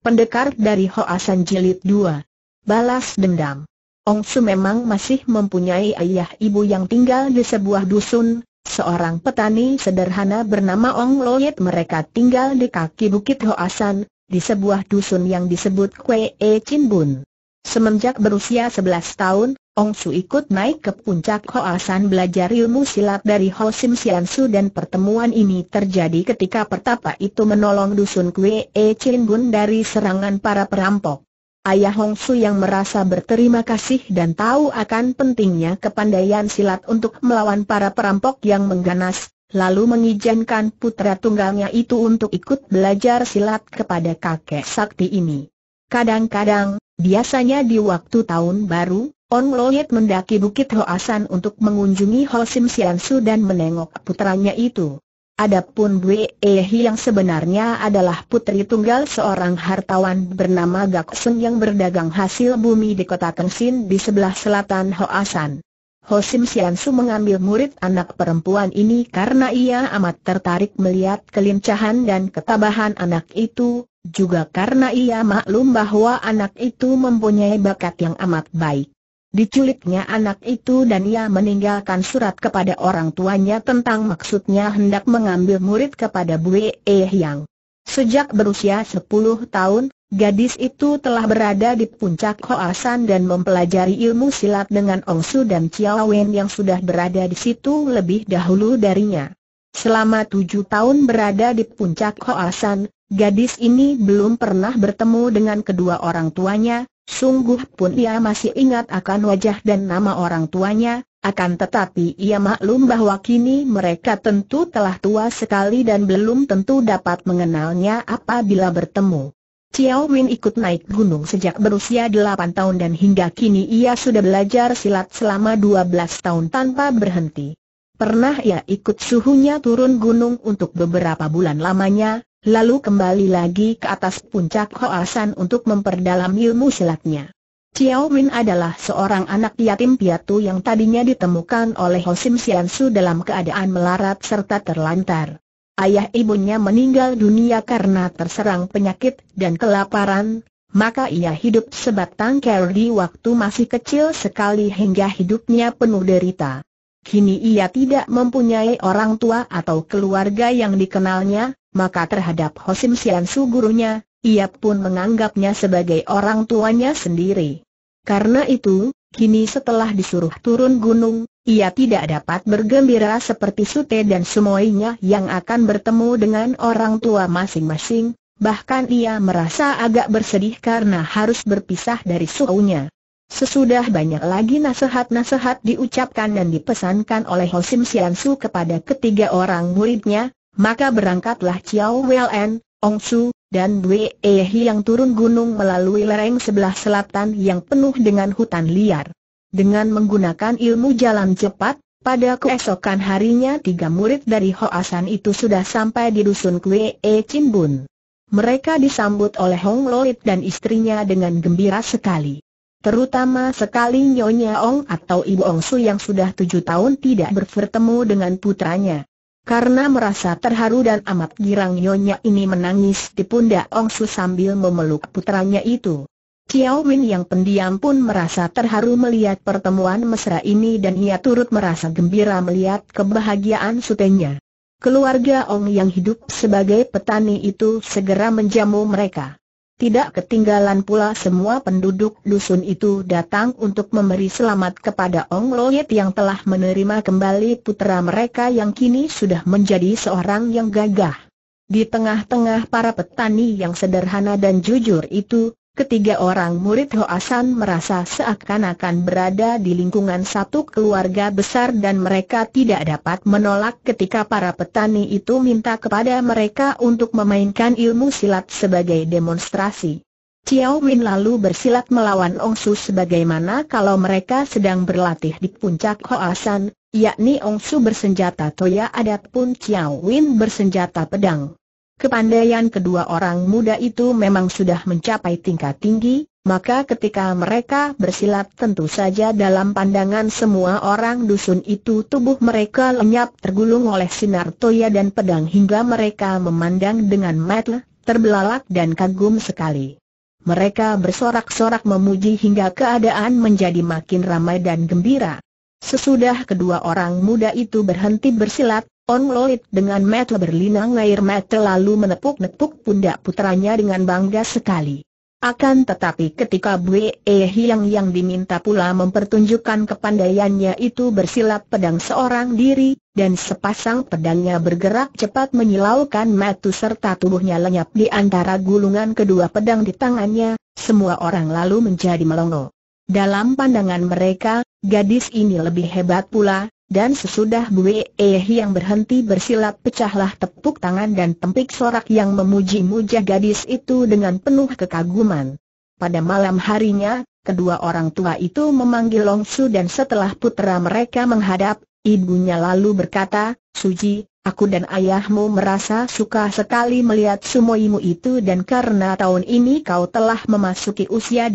Pendekar dari Hoasan Jilid 2. Balas Dendam Ong Su memang masih mempunyai ayah ibu yang tinggal di sebuah dusun, seorang petani sederhana bernama Ong Loyet mereka tinggal di kaki Bukit Hoasan, di sebuah dusun yang disebut Kwee e Chin Bun. Semenjak berusia 11 tahun, Ong Su ikut naik ke puncak Hoasan belajar ilmu silat dari Ho Sim Sian Su dan pertemuan ini terjadi ketika pertapa itu menolong dusun Kue E Chin Bun dari serangan para perampok. Ayah Hong Su yang merasa berterima kasih dan tahu akan pentingnya kepandaian silat untuk melawan para perampok yang mengganas, lalu mengizinkan putra tunggalnya itu untuk ikut belajar silat kepada kakek sakti ini. Kadang-kadang, biasanya di waktu tahun baru, On Lohit mendaki Bukit Hoasan untuk mengunjungi Ho Sim Siansu dan menengok putranya itu. Adapun Bue Ehi yang sebenarnya adalah putri tunggal seorang hartawan bernama Gak Seng yang berdagang hasil bumi di kota Tengsin di sebelah selatan Hoasan. Ho Sim Siansu mengambil murid anak perempuan ini karena ia amat tertarik melihat kelincahan dan ketabahan anak itu, juga karena ia maklum bahwa anak itu mempunyai bakat yang amat baik. Diculiknya anak itu dan ia meninggalkan surat kepada orang tuanya tentang maksudnya hendak mengambil murid kepada Bue E Yang. Sejak berusia 10 tahun, gadis itu telah berada di puncak Hoasan dan mempelajari ilmu silat dengan Ong Su dan Chiao Wen yang sudah berada di situ lebih dahulu darinya. Selama tujuh tahun berada di puncak Hoasan, gadis ini belum pernah bertemu dengan kedua orang tuanya, Sungguh pun ia masih ingat akan wajah dan nama orang tuanya, akan tetapi ia maklum bahwa kini mereka tentu telah tua sekali dan belum tentu dapat mengenalnya apabila bertemu. Chiao Win ikut naik gunung sejak berusia 8 tahun dan hingga kini ia sudah belajar silat selama 12 tahun tanpa berhenti. Pernah ia ikut suhunya turun gunung untuk beberapa bulan lamanya, lalu kembali lagi ke atas puncak kawasan untuk memperdalam ilmu silatnya. Chiao Min adalah seorang anak yatim piatu yang tadinya ditemukan oleh Ho Hosim Siansu dalam keadaan melarat serta terlantar. Ayah ibunya meninggal dunia karena terserang penyakit dan kelaparan, maka ia hidup sebatang kara di waktu masih kecil sekali hingga hidupnya penuh derita. Kini ia tidak mempunyai orang tua atau keluarga yang dikenalnya, maka terhadap Hosim Siansu gurunya, ia pun menganggapnya sebagai orang tuanya sendiri. Karena itu, kini setelah disuruh turun gunung, ia tidak dapat bergembira seperti Sute dan semuanya yang akan bertemu dengan orang tua masing-masing, bahkan ia merasa agak bersedih karena harus berpisah dari suhunya. Sesudah banyak lagi nasihat-nasihat diucapkan dan dipesankan oleh Hosim Siansu kepada ketiga orang muridnya, maka berangkatlah Chiao Wen, Ong Su, dan Wei Ehi yang turun gunung melalui lereng sebelah selatan yang penuh dengan hutan liar. Dengan menggunakan ilmu jalan cepat, pada keesokan harinya tiga murid dari Hoasan itu sudah sampai di dusun Kwe E Cimbun. Mereka disambut oleh Hong Lolit dan istrinya dengan gembira sekali. Terutama sekali Nyonya Ong atau Ibu Ong Su yang sudah tujuh tahun tidak bertemu dengan putranya. Karena merasa terharu dan amat girang nyonya ini menangis di pundak Ong Su sambil memeluk putranya itu. Xiao Wen yang pendiam pun merasa terharu melihat pertemuan mesra ini dan ia turut merasa gembira melihat kebahagiaan sutenya. Keluarga Ong yang hidup sebagai petani itu segera menjamu mereka. Tidak ketinggalan pula semua penduduk dusun itu datang untuk memberi selamat kepada Ong Loyet yang telah menerima kembali putera mereka yang kini sudah menjadi seorang yang gagah. Di tengah-tengah para petani yang sederhana dan jujur itu, Ketiga orang murid Hoasan merasa seakan-akan berada di lingkungan satu keluarga besar dan mereka tidak dapat menolak ketika para petani itu minta kepada mereka untuk memainkan ilmu silat sebagai demonstrasi. Chiao Win lalu bersilat melawan Ong Su sebagaimana kalau mereka sedang berlatih di puncak Hoasan, yakni Ong Su bersenjata toya adapun Chiao Win bersenjata pedang. Kepandaian kedua orang muda itu memang sudah mencapai tingkat tinggi, maka ketika mereka bersilat tentu saja dalam pandangan semua orang dusun itu tubuh mereka lenyap tergulung oleh sinar toya dan pedang hingga mereka memandang dengan mata terbelalak dan kagum sekali. Mereka bersorak-sorak memuji hingga keadaan menjadi makin ramai dan gembira. Sesudah kedua orang muda itu berhenti bersilat, On Lloyd dengan mata berlinang air mata lalu menepuk-nepuk pundak putranya dengan bangga sekali. Akan tetapi ketika Bwe e Hiang yang diminta pula mempertunjukkan kepandaiannya itu bersilap pedang seorang diri, dan sepasang pedangnya bergerak cepat menyilaukan matu serta tubuhnya lenyap di antara gulungan kedua pedang di tangannya, semua orang lalu menjadi melongo. Dalam pandangan mereka, gadis ini lebih hebat pula, dan sesudah Bue yang berhenti bersilat pecahlah tepuk tangan dan tempik sorak yang memuji-muja gadis itu dengan penuh kekaguman. Pada malam harinya, kedua orang tua itu memanggil Longsu dan setelah putera mereka menghadap, ibunya lalu berkata, Suji, aku dan ayahmu merasa suka sekali melihat sumoimu itu dan karena tahun ini kau telah memasuki usia 18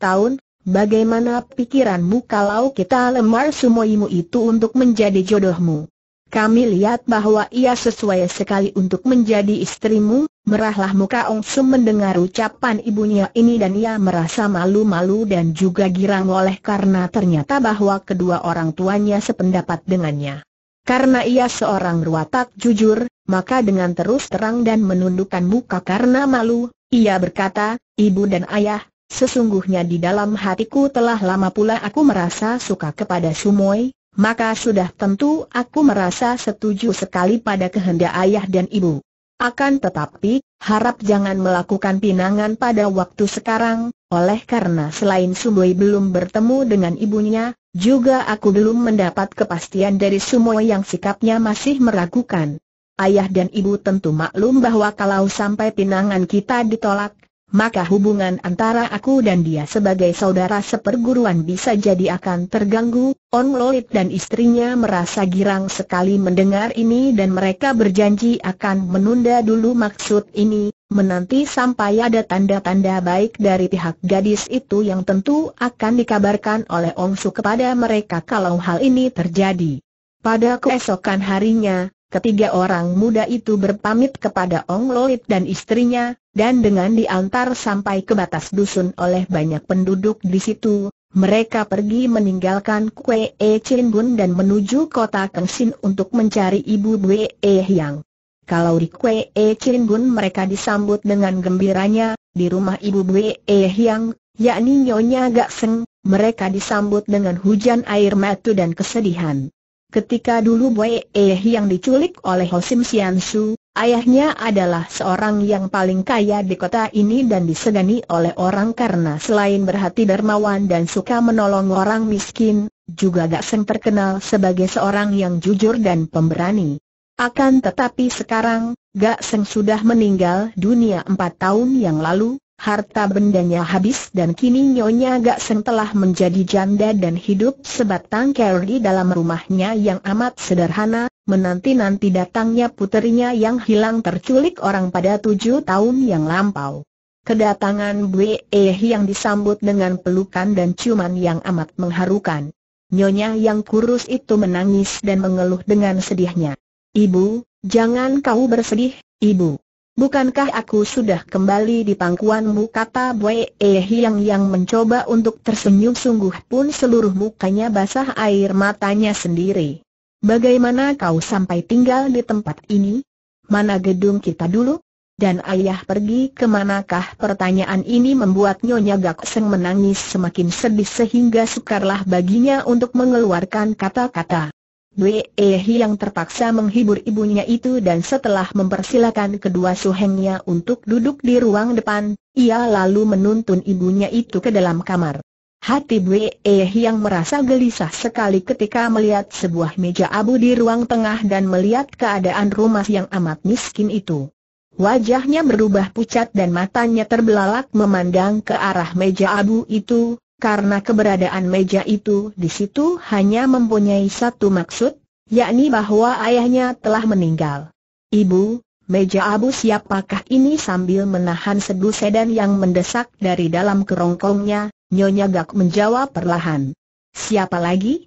tahun, Bagaimana pikiranmu kalau kita lemar sumoimu itu untuk menjadi jodohmu? Kami lihat bahwa ia sesuai sekali untuk menjadi istrimu, merahlah muka Ong Su mendengar ucapan ibunya ini dan ia merasa malu-malu dan juga girang oleh karena ternyata bahwa kedua orang tuanya sependapat dengannya. Karena ia seorang ruatak jujur, maka dengan terus terang dan menundukkan muka karena malu, ia berkata, ibu dan ayah, Sesungguhnya di dalam hatiku telah lama pula aku merasa suka kepada Sumoy, maka sudah tentu aku merasa setuju sekali pada kehendak ayah dan ibu. Akan tetapi, harap jangan melakukan pinangan pada waktu sekarang, oleh karena selain Sumoy belum bertemu dengan ibunya, juga aku belum mendapat kepastian dari Sumoy yang sikapnya masih meragukan. Ayah dan ibu tentu maklum bahwa kalau sampai pinangan kita ditolak, maka hubungan antara aku dan dia sebagai saudara seperguruan bisa jadi akan terganggu. On Lolit dan istrinya merasa girang sekali mendengar ini dan mereka berjanji akan menunda dulu maksud ini, menanti sampai ada tanda-tanda baik dari pihak gadis itu yang tentu akan dikabarkan oleh Ong Su kepada mereka kalau hal ini terjadi. Pada keesokan harinya, ketiga orang muda itu berpamit kepada Ong Loit dan istrinya, dan dengan diantar sampai ke batas dusun oleh banyak penduduk di situ, mereka pergi meninggalkan Kue E Chin Bun dan menuju kota Kengsin untuk mencari ibu Bue E Hyang. Kalau di Kue E Chin Bun mereka disambut dengan gembiranya, di rumah ibu Bue E Hyang, yakni Nyonya Gak Seng, mereka disambut dengan hujan air matu dan kesedihan. Ketika dulu Wei eh yang diculik oleh Hosim Su, ayahnya adalah seorang yang paling kaya di kota ini dan disegani oleh orang karena selain berhati dermawan dan suka menolong orang miskin, juga gak sen terkenal sebagai seorang yang jujur dan pemberani. Akan tetapi sekarang, gak Seng sudah meninggal dunia empat tahun yang lalu, harta bendanya habis dan kini Nyonya Gaksen telah menjadi janda dan hidup sebatang kara di dalam rumahnya yang amat sederhana, menanti-nanti datangnya puterinya yang hilang terculik orang pada tujuh tahun yang lampau. Kedatangan Bwe eh yang disambut dengan pelukan dan ciuman yang amat mengharukan. Nyonya yang kurus itu menangis dan mengeluh dengan sedihnya. Ibu, jangan kau bersedih, ibu. Bukankah aku sudah kembali di pangkuanmu kata Bue Ehyang yang mencoba untuk tersenyum sungguh pun seluruh mukanya basah air matanya sendiri. Bagaimana kau sampai tinggal di tempat ini? Mana gedung kita dulu? Dan ayah pergi ke manakah? pertanyaan ini membuat Nyonya Gak Seng menangis semakin sedih sehingga sukarlah baginya untuk mengeluarkan kata-kata. Wehi yang terpaksa menghibur ibunya itu dan setelah mempersilakan kedua suhengnya untuk duduk di ruang depan, ia lalu menuntun ibunya itu ke dalam kamar. Hati Wehi yang merasa gelisah sekali ketika melihat sebuah meja abu di ruang tengah dan melihat keadaan rumah yang amat miskin itu. Wajahnya berubah pucat dan matanya terbelalak memandang ke arah meja abu itu, karena keberadaan meja itu di situ hanya mempunyai satu maksud, yakni bahwa ayahnya telah meninggal. Ibu, meja abu siapakah ini sambil menahan sedu sedan yang mendesak dari dalam kerongkongnya, Nyonya Gak menjawab perlahan. Siapa lagi?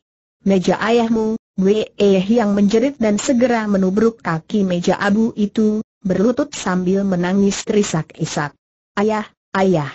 Meja ayahmu, Wee yang menjerit dan segera menubruk kaki meja abu itu, berlutut sambil menangis terisak-isak. Ayah, ayah.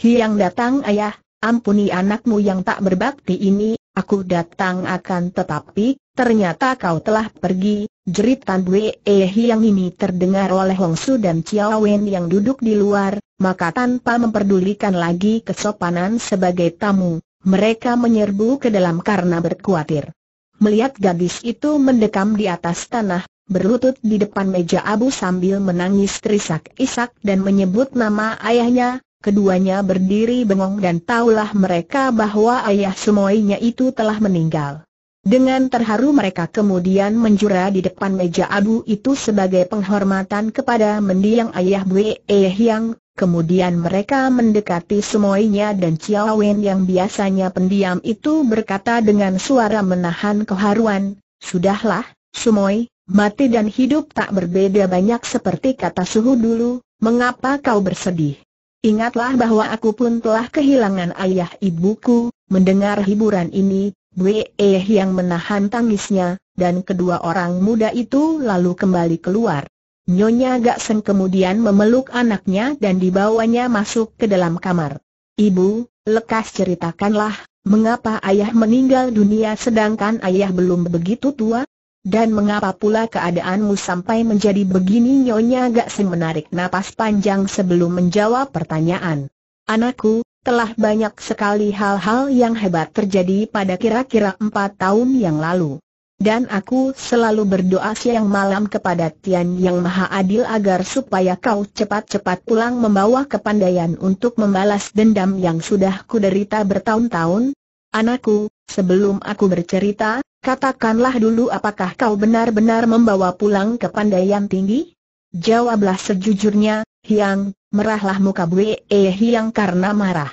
Hiang datang ayah, ampuni anakmu yang tak berbakti ini, aku datang akan tetapi, ternyata kau telah pergi, jeritan Bue E Hiang ini terdengar oleh Hong Su dan Chiao Wen yang duduk di luar, maka tanpa memperdulikan lagi kesopanan sebagai tamu, mereka menyerbu ke dalam karena berkuatir. Melihat gadis itu mendekam di atas tanah, berlutut di depan meja abu sambil menangis terisak-isak dan menyebut nama ayahnya, Keduanya berdiri bengong dan taulah mereka bahwa ayah semuanya itu telah meninggal. Dengan terharu mereka kemudian menjura di depan meja abu itu sebagai penghormatan kepada mendiang ayah Bu eh Yang, kemudian mereka mendekati semuanya dan Chiao Wen yang biasanya pendiam itu berkata dengan suara menahan keharuan, Sudahlah, Sumoy, mati dan hidup tak berbeda banyak seperti kata suhu dulu, mengapa kau bersedih? Ingatlah bahwa aku pun telah kehilangan ayah ibuku, mendengar hiburan ini, Bwe eh yang menahan tangisnya, dan kedua orang muda itu lalu kembali keluar. Nyonya Gak Seng kemudian memeluk anaknya dan dibawanya masuk ke dalam kamar. Ibu, lekas ceritakanlah, mengapa ayah meninggal dunia sedangkan ayah belum begitu tua? Dan mengapa pula keadaanmu sampai menjadi begini Nyonya gak semenarik napas panjang sebelum menjawab pertanyaan. Anakku, telah banyak sekali hal-hal yang hebat terjadi pada kira-kira empat tahun yang lalu. Dan aku selalu berdoa siang malam kepada Tian Yang Maha Adil agar supaya kau cepat-cepat pulang membawa kepandaian untuk membalas dendam yang sudah kuderita bertahun-tahun. Anakku, sebelum aku bercerita, Katakanlah dulu apakah kau benar-benar membawa pulang ke pandayan tinggi? Jawablah sejujurnya, Hiang, merahlah muka Bwe Hiang karena marah.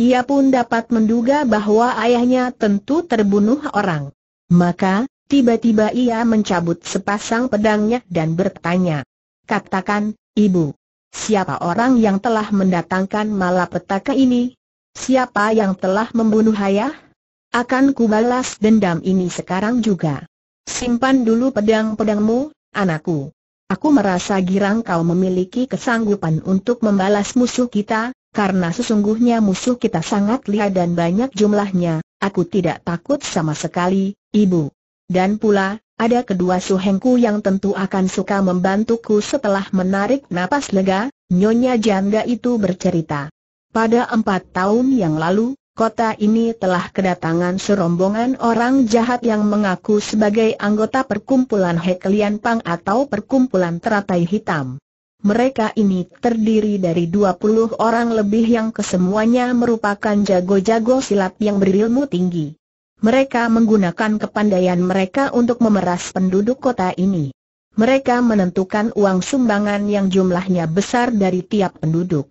Ia pun dapat menduga bahwa ayahnya tentu terbunuh orang. Maka, tiba-tiba ia mencabut sepasang pedangnya dan bertanya. Katakan, ibu, siapa orang yang telah mendatangkan malapetaka ini? Siapa yang telah membunuh ayah? Akan kubalas dendam ini sekarang juga. Simpan dulu pedang-pedangmu, anakku. Aku merasa girang kau memiliki kesanggupan untuk membalas musuh kita, karena sesungguhnya musuh kita sangat liar dan banyak jumlahnya, aku tidak takut sama sekali, ibu. Dan pula, ada kedua suhengku yang tentu akan suka membantuku setelah menarik napas lega, Nyonya Janda itu bercerita. Pada empat tahun yang lalu, kota ini telah kedatangan serombongan orang jahat yang mengaku sebagai anggota perkumpulan Heklian Pang atau perkumpulan teratai hitam. Mereka ini terdiri dari 20 orang lebih yang kesemuanya merupakan jago-jago silat yang berilmu tinggi. Mereka menggunakan kepandaian mereka untuk memeras penduduk kota ini. Mereka menentukan uang sumbangan yang jumlahnya besar dari tiap penduduk.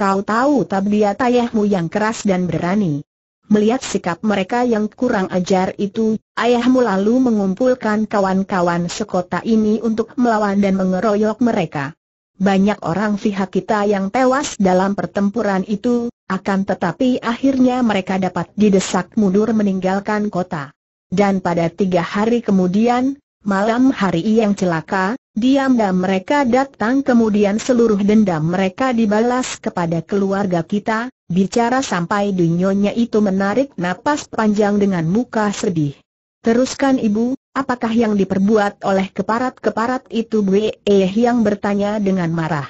Kau tahu tabiat ayahmu yang keras dan berani. Melihat sikap mereka yang kurang ajar itu, ayahmu lalu mengumpulkan kawan-kawan sekota ini untuk melawan dan mengeroyok mereka. Banyak orang pihak kita yang tewas dalam pertempuran itu, akan tetapi akhirnya mereka dapat didesak mundur meninggalkan kota. Dan pada tiga hari kemudian, malam hari yang celaka, Diam-diam mereka datang kemudian seluruh dendam mereka dibalas kepada keluarga kita, bicara sampai dunyonya itu menarik napas panjang dengan muka sedih. Teruskan ibu, apakah yang diperbuat oleh keparat-keparat itu eh yang bertanya dengan marah.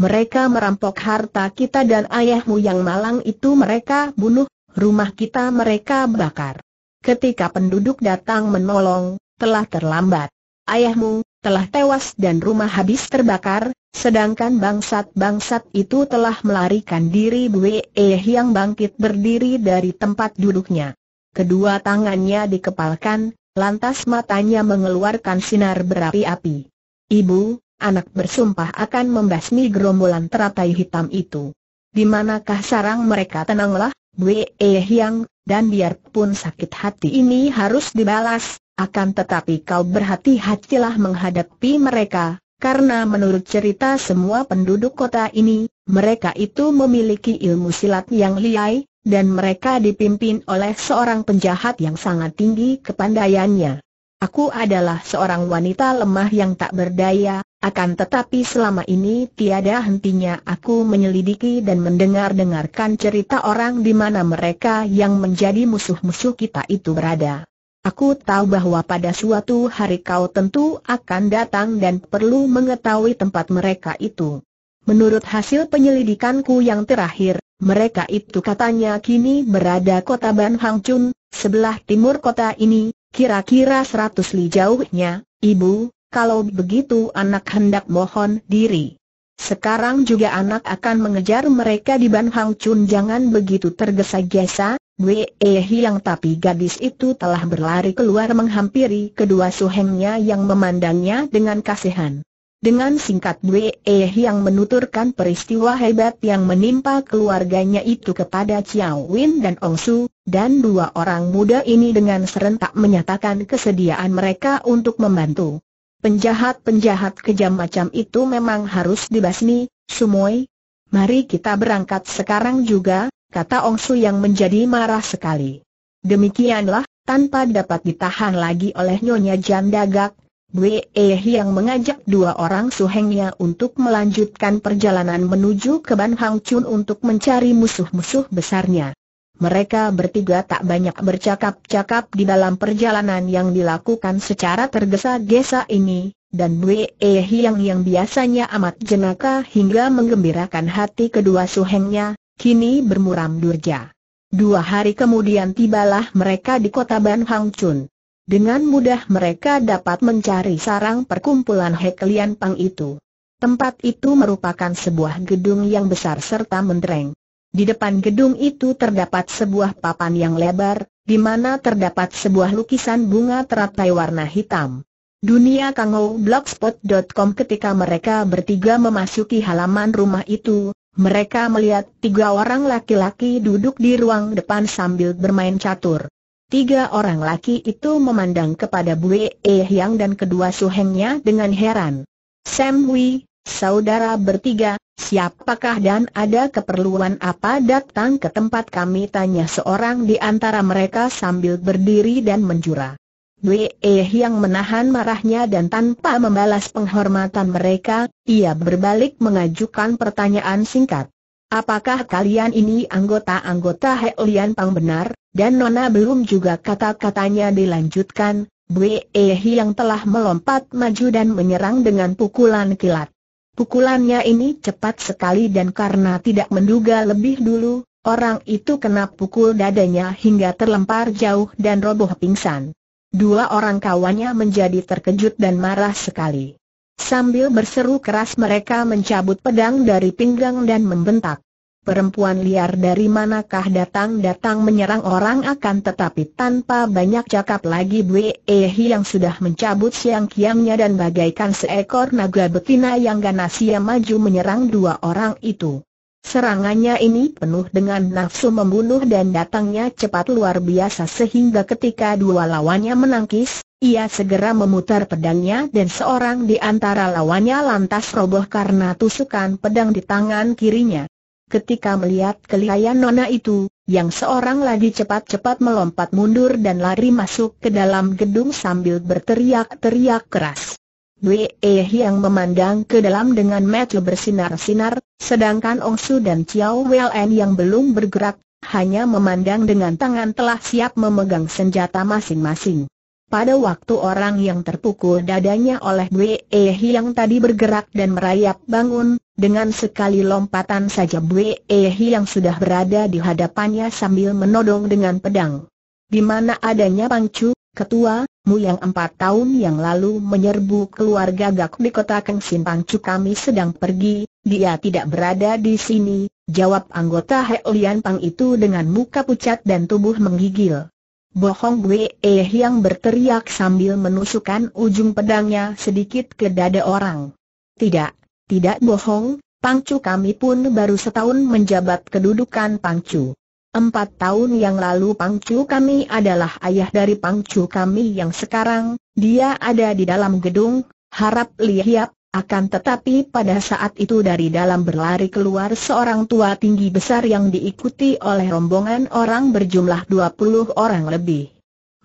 Mereka merampok harta kita dan ayahmu yang malang itu mereka bunuh, rumah kita mereka bakar. Ketika penduduk datang menolong, telah terlambat. Ayahmu, telah tewas dan rumah habis terbakar, sedangkan bangsat-bangsat itu telah melarikan diri Bwe yang bangkit berdiri dari tempat duduknya. Kedua tangannya dikepalkan, lantas matanya mengeluarkan sinar berapi-api. Ibu, anak bersumpah akan membasmi gerombolan teratai hitam itu. Di manakah sarang mereka tenanglah, Bwe Yang, dan biarpun sakit hati ini harus dibalas, akan tetapi kau berhati-hatilah menghadapi mereka, karena menurut cerita semua penduduk kota ini, mereka itu memiliki ilmu silat yang liai, dan mereka dipimpin oleh seorang penjahat yang sangat tinggi kepandaiannya. Aku adalah seorang wanita lemah yang tak berdaya, akan tetapi selama ini tiada hentinya aku menyelidiki dan mendengar-dengarkan cerita orang di mana mereka yang menjadi musuh-musuh kita itu berada. Aku tahu bahwa pada suatu hari kau tentu akan datang dan perlu mengetahui tempat mereka itu. Menurut hasil penyelidikanku yang terakhir, mereka itu katanya kini berada kota Ban Hang sebelah timur kota ini, kira-kira 100 li jauhnya, ibu, kalau begitu anak hendak mohon diri. Sekarang juga anak akan mengejar mereka di Ban Hang jangan begitu tergesa-gesa, Wei eh, yang tapi gadis itu telah berlari keluar menghampiri kedua suhengnya yang memandangnya dengan kasihan. Dengan singkat Wei eh, yang menuturkan peristiwa hebat yang menimpa keluarganya itu kepada Chiao Win dan Ong Su, dan dua orang muda ini dengan serentak menyatakan kesediaan mereka untuk membantu. Penjahat-penjahat kejam macam itu memang harus dibasmi, Sumoy. Mari kita berangkat sekarang juga, kata Ong Su yang menjadi marah sekali. Demikianlah, tanpa dapat ditahan lagi oleh Nyonya Jan Dagak, Bwe e yang mengajak dua orang suhengnya untuk melanjutkan perjalanan menuju ke Ban Hang Chun untuk mencari musuh-musuh besarnya. Mereka bertiga tak banyak bercakap-cakap di dalam perjalanan yang dilakukan secara tergesa-gesa ini, dan Bwe e yang yang biasanya amat jenaka hingga menggembirakan hati kedua suhengnya, kini bermuram durja. Dua hari kemudian tibalah mereka di kota Ban Hang Dengan mudah mereka dapat mencari sarang perkumpulan Heklian Pang itu. Tempat itu merupakan sebuah gedung yang besar serta mentereng. Di depan gedung itu terdapat sebuah papan yang lebar, di mana terdapat sebuah lukisan bunga teratai warna hitam. Dunia Kangou Blogspot.com ketika mereka bertiga memasuki halaman rumah itu, mereka melihat tiga orang laki-laki duduk di ruang depan sambil bermain catur. Tiga orang laki itu memandang kepada Bue E Hyang dan kedua suhengnya dengan heran. Sam Hui, saudara bertiga, siapakah dan ada keperluan apa datang ke tempat kami? Tanya seorang di antara mereka sambil berdiri dan menjura. Weh yang menahan marahnya dan tanpa membalas penghormatan mereka, ia berbalik mengajukan pertanyaan singkat. Apakah kalian ini anggota-anggota Helian Pang benar? Dan Nona belum juga kata-katanya dilanjutkan, Weh yang telah melompat maju dan menyerang dengan pukulan kilat. Pukulannya ini cepat sekali dan karena tidak menduga lebih dulu, orang itu kena pukul dadanya hingga terlempar jauh dan roboh pingsan. Dua orang kawannya menjadi terkejut dan marah sekali. Sambil berseru keras mereka mencabut pedang dari pinggang dan membentak. Perempuan liar dari manakah datang-datang menyerang orang akan tetapi tanpa banyak cakap lagi Bwe Ehi yang sudah mencabut siang kiamnya dan bagaikan seekor naga betina yang ganas ia maju menyerang dua orang itu. Serangannya ini penuh dengan nafsu membunuh dan datangnya cepat luar biasa sehingga ketika dua lawannya menangkis, ia segera memutar pedangnya dan seorang di antara lawannya lantas roboh karena tusukan pedang di tangan kirinya. Ketika melihat kelihayan nona itu, yang seorang lagi cepat-cepat melompat mundur dan lari masuk ke dalam gedung sambil berteriak-teriak keras. Wei yang memandang ke dalam dengan mata bersinar-sinar, sedangkan Ongsu dan Chiao Wen yang belum bergerak, hanya memandang dengan tangan telah siap memegang senjata masing-masing. Pada waktu orang yang terpukul dadanya oleh Bwe yang tadi bergerak dan merayap bangun, dengan sekali lompatan saja Bwe yang sudah berada di hadapannya sambil menodong dengan pedang. Di mana adanya pangcu, Ketua, Mu yang empat tahun yang lalu menyerbu keluarga Gak di kota Kengsin Pangcu kami sedang pergi, dia tidak berada di sini, jawab anggota Heolian Pang itu dengan muka pucat dan tubuh menggigil. Bohong Bwe eh yang berteriak sambil menusukkan ujung pedangnya sedikit ke dada orang. Tidak, tidak bohong, Pangcu kami pun baru setahun menjabat kedudukan Pangcu. Empat tahun yang lalu Pangcu kami adalah ayah dari Pangcu kami yang sekarang, dia ada di dalam gedung, harap Lihiap. akan tetapi pada saat itu dari dalam berlari keluar seorang tua tinggi besar yang diikuti oleh rombongan orang berjumlah 20 orang lebih.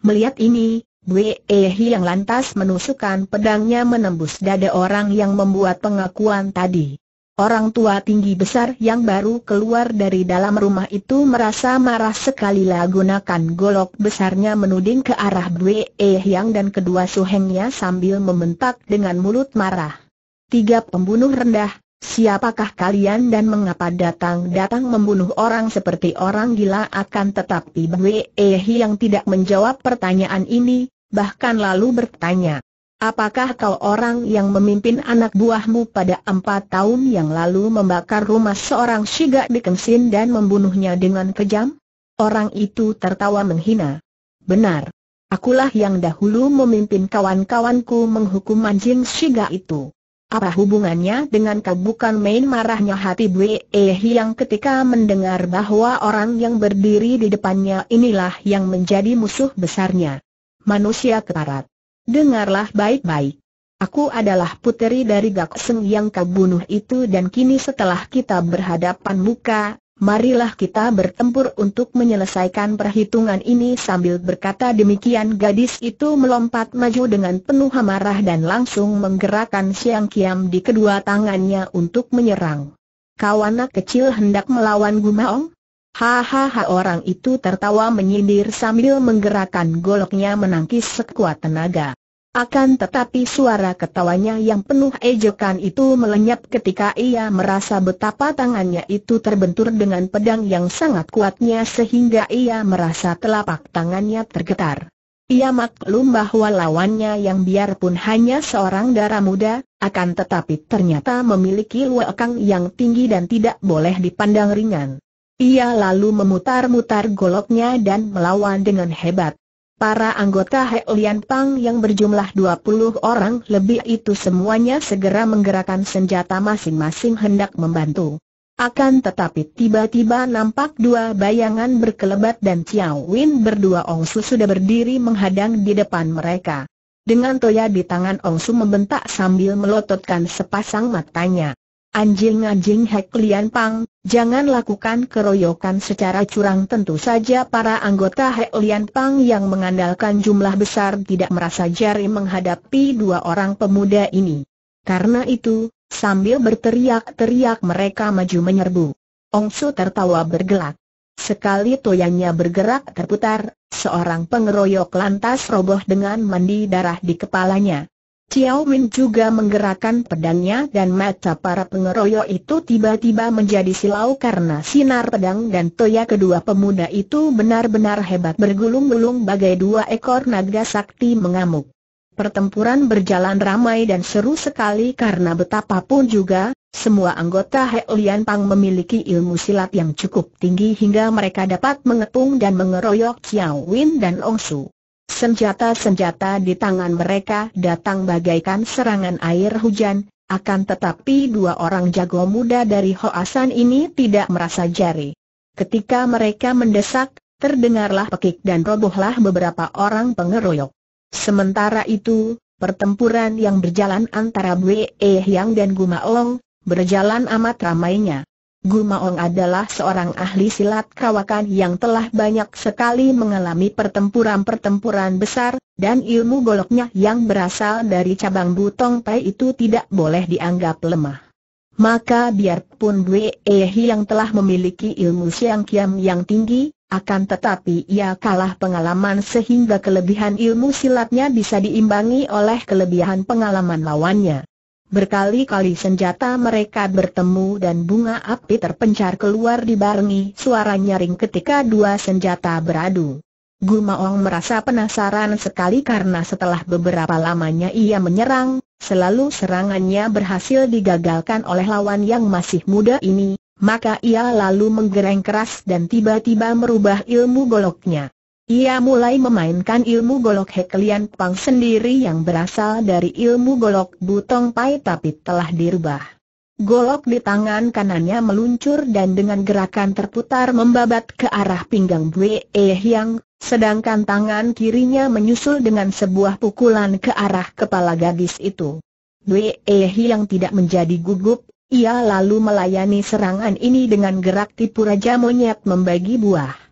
Melihat ini, Bwe e yang lantas menusukkan pedangnya menembus dada orang yang membuat pengakuan tadi. Orang tua tinggi besar yang baru keluar dari dalam rumah itu merasa marah sekali lah gunakan golok besarnya menuding ke arah Bwe Yang dan kedua suhengnya sambil membentak dengan mulut marah. Tiga pembunuh rendah, siapakah kalian dan mengapa datang-datang membunuh orang seperti orang gila akan tetapi Bwe Yang tidak menjawab pertanyaan ini, bahkan lalu bertanya, Apakah kau orang yang memimpin anak buahmu pada empat tahun yang lalu membakar rumah seorang Shiga di Kensin dan membunuhnya dengan kejam? Orang itu tertawa menghina. Benar. Akulah yang dahulu memimpin kawan-kawanku menghukum anjing Shiga itu. Apa hubungannya dengan kau bukan main marahnya hati Bwe eh yang ketika mendengar bahwa orang yang berdiri di depannya inilah yang menjadi musuh besarnya. Manusia keparat. Dengarlah baik-baik. Aku adalah puteri dari Gak Seng yang kau bunuh itu dan kini setelah kita berhadapan muka, marilah kita bertempur untuk menyelesaikan perhitungan ini sambil berkata demikian gadis itu melompat maju dengan penuh amarah dan langsung menggerakkan siang kiam di kedua tangannya untuk menyerang. Kau anak kecil hendak melawan Gumaong? Hahaha orang itu tertawa menyindir sambil menggerakkan goloknya menangkis sekuat tenaga. Akan tetapi suara ketawanya yang penuh ejekan itu melenyap ketika ia merasa betapa tangannya itu terbentur dengan pedang yang sangat kuatnya sehingga ia merasa telapak tangannya tergetar. Ia maklum bahwa lawannya yang biarpun hanya seorang darah muda, akan tetapi ternyata memiliki luakang yang tinggi dan tidak boleh dipandang ringan. Ia lalu memutar-mutar goloknya dan melawan dengan hebat. Para anggota Helian Pang yang berjumlah 20 orang lebih itu semuanya segera menggerakkan senjata masing-masing hendak membantu. Akan tetapi tiba-tiba nampak dua bayangan berkelebat dan Chiao Win berdua Ongsu sudah berdiri menghadang di depan mereka. Dengan toya di tangan Ongsu membentak sambil melototkan sepasang matanya. Anjing-anjing Hek Lian Pang, jangan lakukan keroyokan secara curang tentu saja para anggota Hek Lian Pang yang mengandalkan jumlah besar tidak merasa jari menghadapi dua orang pemuda ini. Karena itu, sambil berteriak-teriak mereka maju menyerbu. Ongsu tertawa bergelak. Sekali toyangnya bergerak terputar, seorang pengeroyok lantas roboh dengan mandi darah di kepalanya. Tiao Win juga menggerakkan pedangnya dan mata para pengeroyok itu tiba-tiba menjadi silau karena sinar pedang dan toya kedua pemuda itu benar-benar hebat bergulung-gulung bagai dua ekor naga sakti mengamuk. Pertempuran berjalan ramai dan seru sekali karena betapapun juga, semua anggota He Pang memiliki ilmu silat yang cukup tinggi hingga mereka dapat mengepung dan mengeroyok Tiao Win dan Ong Su. Senjata-senjata di tangan mereka datang bagaikan serangan air hujan, akan tetapi dua orang jago muda dari Hoasan ini tidak merasa jari. Ketika mereka mendesak, terdengarlah pekik dan robohlah beberapa orang pengeroyok. Sementara itu, pertempuran yang berjalan antara Bwe Hyang dan Guma Long berjalan amat ramainya. Gumaong adalah seorang ahli silat kawakan yang telah banyak sekali mengalami pertempuran-pertempuran besar, dan ilmu goloknya yang berasal dari cabang Butong Pai itu tidak boleh dianggap lemah. Maka biarpun Bwe Ehi yang telah memiliki ilmu siang kiam yang tinggi, akan tetapi ia kalah pengalaman sehingga kelebihan ilmu silatnya bisa diimbangi oleh kelebihan pengalaman lawannya. Berkali-kali senjata mereka bertemu dan bunga api terpencar keluar dibarengi suara nyaring ketika dua senjata beradu. Gumaong merasa penasaran sekali karena setelah beberapa lamanya ia menyerang, selalu serangannya berhasil digagalkan oleh lawan yang masih muda ini, maka ia lalu menggereng keras dan tiba-tiba merubah ilmu goloknya. Ia mulai memainkan ilmu golok Heklian pang sendiri yang berasal dari ilmu golok butong pai tapi telah dirubah. Golok di tangan kanannya meluncur dan dengan gerakan terputar membabat ke arah pinggang Bwe Hyang, sedangkan tangan kirinya menyusul dengan sebuah pukulan ke arah kepala gadis itu. Bwe Hyang tidak menjadi gugup, ia lalu melayani serangan ini dengan gerak tipu raja monyet membagi buah.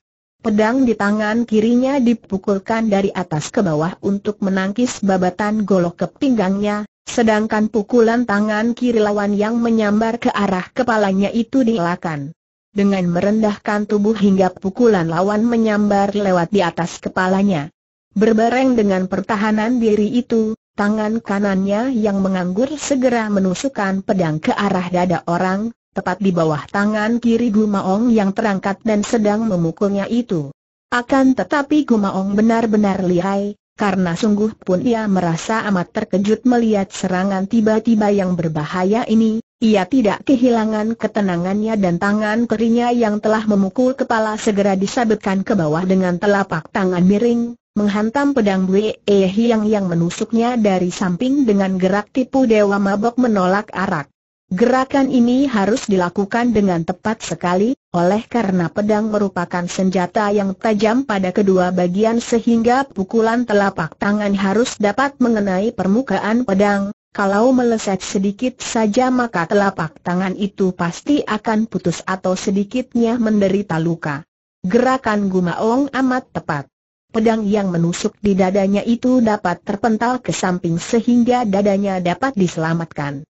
Pedang di tangan kirinya dipukulkan dari atas ke bawah untuk menangkis babatan golok ke pinggangnya, sedangkan pukulan tangan kiri lawan yang menyambar ke arah kepalanya itu dielakkan. Dengan merendahkan tubuh hingga pukulan lawan menyambar lewat di atas kepalanya. Berbareng dengan pertahanan diri itu, tangan kanannya yang menganggur segera menusukkan pedang ke arah dada orang, tepat di bawah tangan kiri Gumaong yang terangkat dan sedang memukulnya itu. Akan tetapi Gumaong benar-benar lihai, karena sungguh pun ia merasa amat terkejut melihat serangan tiba-tiba yang berbahaya ini, ia tidak kehilangan ketenangannya dan tangan kerinya yang telah memukul kepala segera disabetkan ke bawah dengan telapak tangan miring, menghantam pedang Wei Ehyang yang menusuknya dari samping dengan gerak tipu dewa mabok menolak arak. Gerakan ini harus dilakukan dengan tepat sekali, oleh karena pedang merupakan senjata yang tajam pada kedua bagian sehingga pukulan telapak tangan harus dapat mengenai permukaan pedang, kalau meleset sedikit saja maka telapak tangan itu pasti akan putus atau sedikitnya menderita luka. Gerakan Gumaong amat tepat. Pedang yang menusuk di dadanya itu dapat terpental ke samping sehingga dadanya dapat diselamatkan.